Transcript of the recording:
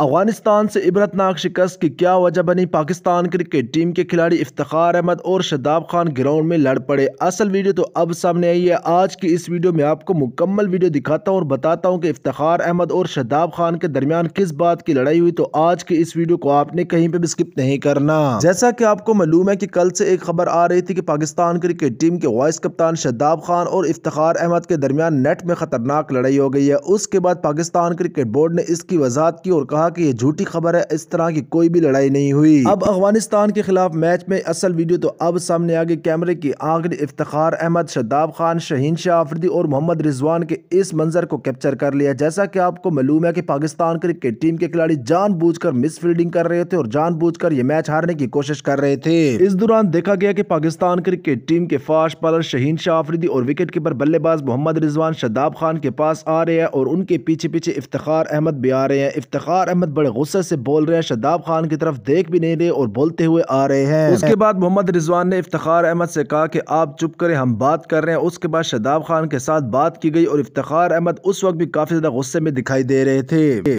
अफगानिस्तान से इबरतनाक शिकस्त की क्या वजह बनी पाकिस्तान क्रिकेट टीम के खिलाड़ी इफ्तार अहमद और शदाब खान ग्राउंड में लड़ पड़े असल वीडियो तो अब सामने आई है आज की इस वीडियो में आपको मुकम्मल वीडियो दिखाता हूं और बताता हूं कि इफ्तार अहमद और शदाब खान के दरमियान किस बात की लड़ाई हुई तो आज की इस वीडियो को आपने कहीं पर भी स्किप नहीं करना जैसा की आपको मालूम है की कल से एक खबर आ रही थी की पाकिस्तान क्रिकेट टीम के वाइस कप्तान शदाब खान और इफ्तार अहमद के दरमियान नेट में खतरनाक लड़ाई हो गई है उसके बाद पाकिस्तान क्रिकेट बोर्ड ने इसकी वजाहत की और कहा कहा कि ये झूठी खबर है इस तरह की कोई भी लड़ाई नहीं हुई अब अफगानिस्तान के खिलाफ मैच में असल वीडियो तो अब सामने आ गई कैमरे की आखिरी इफ्तार अहमद शदाब खान शहीन शाह आफरदी और मोहम्मद रिजवान के इस मंजर को कैप्चर कर लिया जैसा की आपको मालूम है की पाकिस्तान क्रिकेट टीम के खिलाड़ी जानबूझकर मिस फील्डिंग कर रहे थे और जान जानबूझकर ये मैच हारने की कोशिश कर रहे थे इस दौरान देखा गया की पाकिस्तान क्रिकेट टीम के फास्ट बॉलर शहीन शाह आफरीदी और विकेट कीपर बल्लेबाज मोहम्मद रिजवान शदाब खान के पास आ रहे हैं और उनके पीछे पीछे इफ्तार अहमद भी आ रहे हैं इफ्तार अहमद बड़े गुस्से से बोल रहे हैं शदाब खान की तरफ देख भी नहीं रहे और बोलते हुए आ रहे हैं उसके बाद मोहम्मद रिजवान ने इफ्तार अहमद से कहा कि आप चुप करें हम बात कर रहे हैं उसके बाद शदाब खान के साथ बात की गई और इफ्तार अहमद उस वक्त भी काफ़ी ज़्यादा गुस्से में दिखाई दे रहे थे